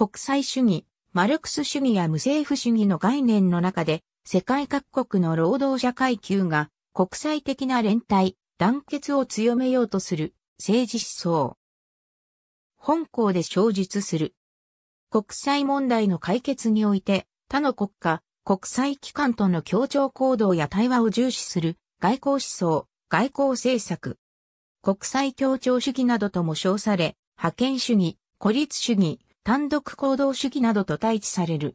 国際主義、マルクス主義や無政府主義の概念の中で、世界各国の労働者階級が国際的な連帯、団結を強めようとする政治思想。本校で小述する。国際問題の解決において、他の国家、国際機関との協調行動や対話を重視する外交思想、外交政策。国際協調主義などとも称され、覇権主義、孤立主義、単独行動主義などと対峙される。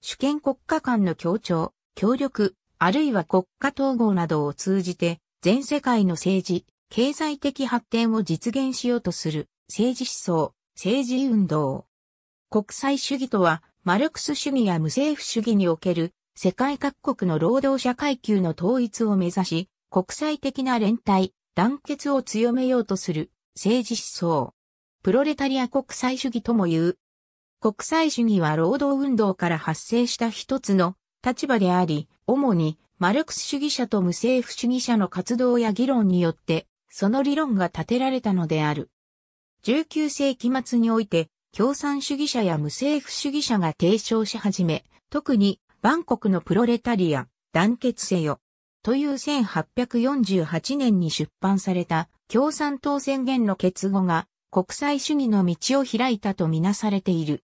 主権国家間の協調、協力、あるいは国家統合などを通じて、全世界の政治、経済的発展を実現しようとする政治思想、政治運動。国際主義とは、マルクス主義や無政府主義における世界各国の労働者階級の統一を目指し、国際的な連帯、団結を強めようとする政治思想。プロレタリア国際主義とも言う国際主義は労働運動から発生した一つの立場であり、主にマルクス主義者と無政府主義者の活動や議論によって、その理論が立てられたのである。19世紀末において、共産主義者や無政府主義者が提唱し始め、特に、万国のプロレタリア、団結せよ。という1848年に出版された共産党宣言の結合が国際主義の道を開いたとみなされている。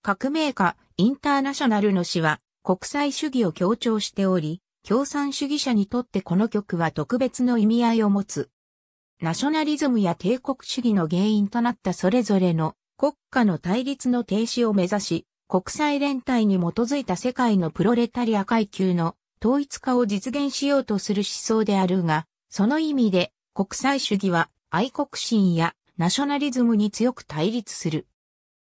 革命家インターナショナルの詩は国際主義を強調しており、共産主義者にとってこの曲は特別の意味合いを持つ。ナショナリズムや帝国主義の原因となったそれぞれの国家の対立の停止を目指し、国際連帯に基づいた世界のプロレタリア階級の統一化を実現しようとする思想であるが、その意味で国際主義は愛国心やナショナリズムに強く対立する。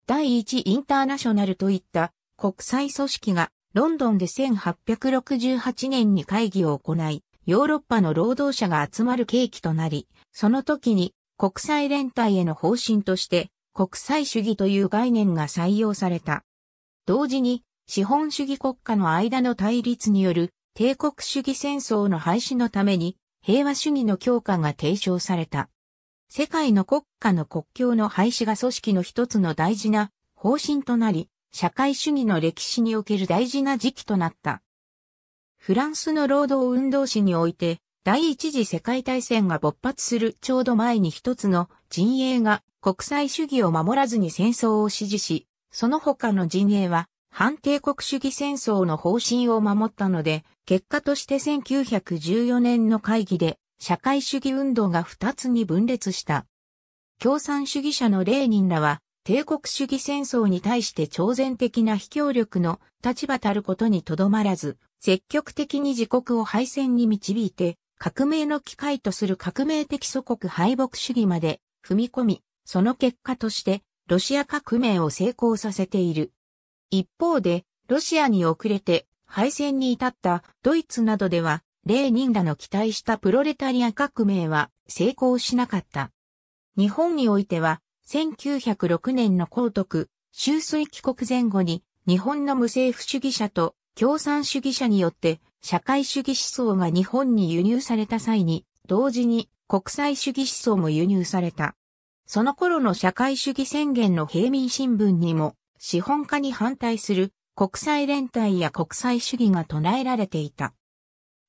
第一インターナショナルといった国際組織がロンドンで1868年に会議を行い、ヨーロッパの労働者が集まる契機となり、その時に国際連帯への方針として国際主義という概念が採用された。同時に資本主義国家の間の対立による帝国主義戦争の廃止のために平和主義の強化が提唱された。世界の国家の国境の廃止が組織の一つの大事な方針となり、社会主義の歴史における大事な時期となった。フランスの労働運動史において、第一次世界大戦が勃発するちょうど前に一つの陣営が国際主義を守らずに戦争を支持し、その他の陣営は反帝国主義戦争の方針を守ったので、結果として1914年の会議で社会主義運動が二つに分裂した。共産主義者のレーニンらは、帝国主義戦争に対して超然的な非協力の立場たることにとどまらず、積極的に自国を敗戦に導いて、革命の機会とする革命的祖国敗北主義まで踏み込み、その結果として、ロシア革命を成功させている。一方で、ロシアに遅れて敗戦に至ったドイツなどでは、レーニンらの期待したプロレタリア革命は成功しなかった。日本においては、1906年の皇徳、終水帰国前後に、日本の無政府主義者と共産主義者によって、社会主義思想が日本に輸入された際に、同時に国際主義思想も輸入された。その頃の社会主義宣言の平民新聞にも、資本家に反対する国際連帯や国際主義が唱えられていた。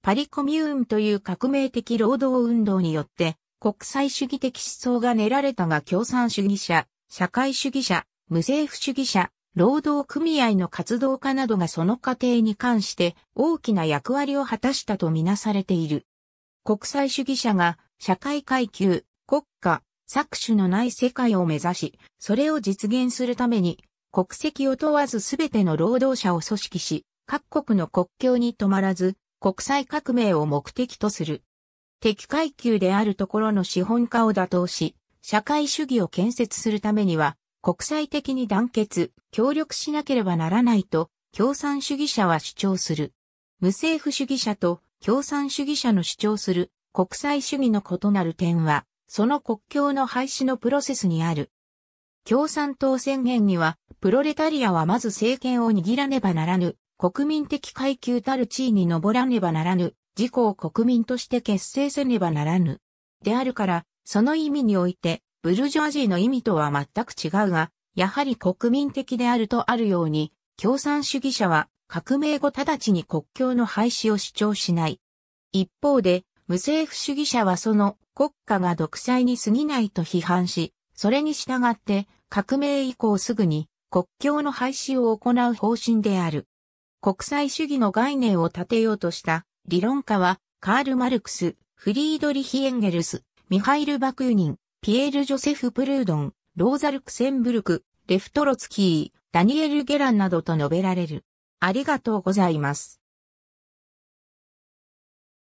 パリコミューンという革命的労働運動によって、国際主義的思想が練られたが共産主義者、社会主義者、無政府主義者、労働組合の活動家などがその過程に関して大きな役割を果たしたとみなされている。国際主義者が社会階級、国家、搾取のない世界を目指し、それを実現するために国籍を問わずすべての労働者を組織し、各国の国境に止まらず、国際革命を目的とする。敵階級であるところの資本家を打倒し、社会主義を建設するためには、国際的に団結、協力しなければならないと、共産主義者は主張する。無政府主義者と共産主義者の主張する国際主義の異なる点は、その国境の廃止のプロセスにある。共産党宣言には、プロレタリアはまず政権を握らねばならぬ国民的階級たる地位に上らねばならぬ、自己を国民として結成せねばならぬ。であるから、その意味において、ブルジョアジーの意味とは全く違うが、やはり国民的であるとあるように、共産主義者は革命後直ちに国境の廃止を主張しない。一方で、無政府主義者はその国家が独裁に過ぎないと批判し、それに従って革命以降すぐに国境の廃止を行う方針である。国際主義の概念を立てようとした理論家はカール・マルクス、フリードリヒ・エンゲルス、ミハイル・バクーニン、ピエール・ジョセフ・プルードン、ローザル・クセンブルク、レフトロツキー、ダニエル・ゲランなどと述べられる。ありがとうございます。